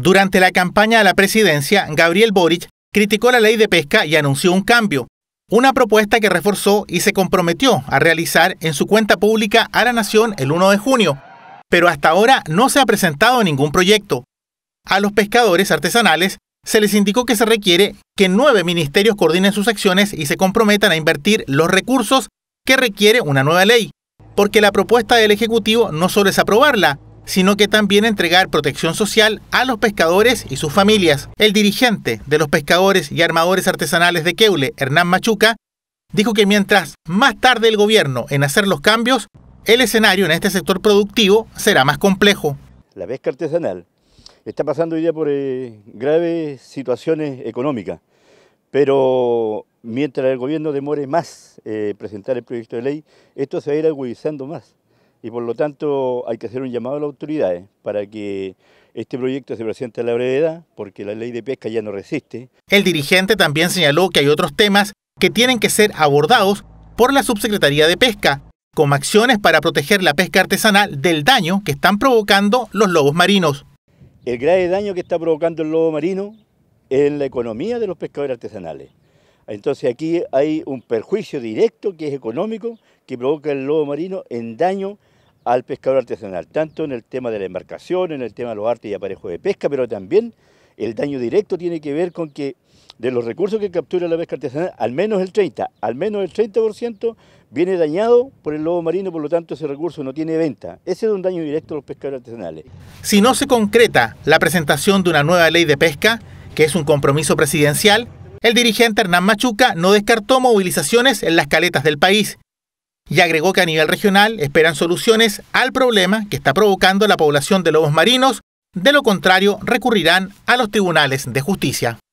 Durante la campaña a la presidencia, Gabriel Boric criticó la ley de pesca y anunció un cambio, una propuesta que reforzó y se comprometió a realizar en su cuenta pública a la Nación el 1 de junio, pero hasta ahora no se ha presentado ningún proyecto. A los pescadores artesanales se les indicó que se requiere que nueve ministerios coordinen sus acciones y se comprometan a invertir los recursos que requiere una nueva ley, porque la propuesta del Ejecutivo no solo es aprobarla, sino que también entregar protección social a los pescadores y sus familias. El dirigente de los pescadores y armadores artesanales de Keule, Hernán Machuca, dijo que mientras más tarde el gobierno en hacer los cambios, el escenario en este sector productivo será más complejo. La pesca artesanal está pasando hoy día por eh, graves situaciones económicas, pero mientras el gobierno demore más eh, presentar el proyecto de ley, esto se va a ir agudizando más y por lo tanto hay que hacer un llamado a las autoridades para que este proyecto se presente a la brevedad porque la ley de pesca ya no resiste. El dirigente también señaló que hay otros temas que tienen que ser abordados por la Subsecretaría de Pesca, como acciones para proteger la pesca artesanal del daño que están provocando los lobos marinos. El grave daño que está provocando el lobo marino es en la economía de los pescadores artesanales. Entonces aquí hay un perjuicio directo que es económico que provoca el lobo marino en daño al pescador artesanal, tanto en el tema de la embarcación, en el tema de los artes y aparejos de pesca, pero también el daño directo tiene que ver con que de los recursos que captura la pesca artesanal, al menos el 30, al menos el 30% viene dañado por el lobo marino, por lo tanto ese recurso no tiene venta. Ese es un daño directo a los pescadores artesanales. Si no se concreta la presentación de una nueva ley de pesca, que es un compromiso presidencial, el dirigente Hernán Machuca no descartó movilizaciones en las caletas del país y agregó que a nivel regional esperan soluciones al problema que está provocando la población de lobos marinos, de lo contrario recurrirán a los tribunales de justicia.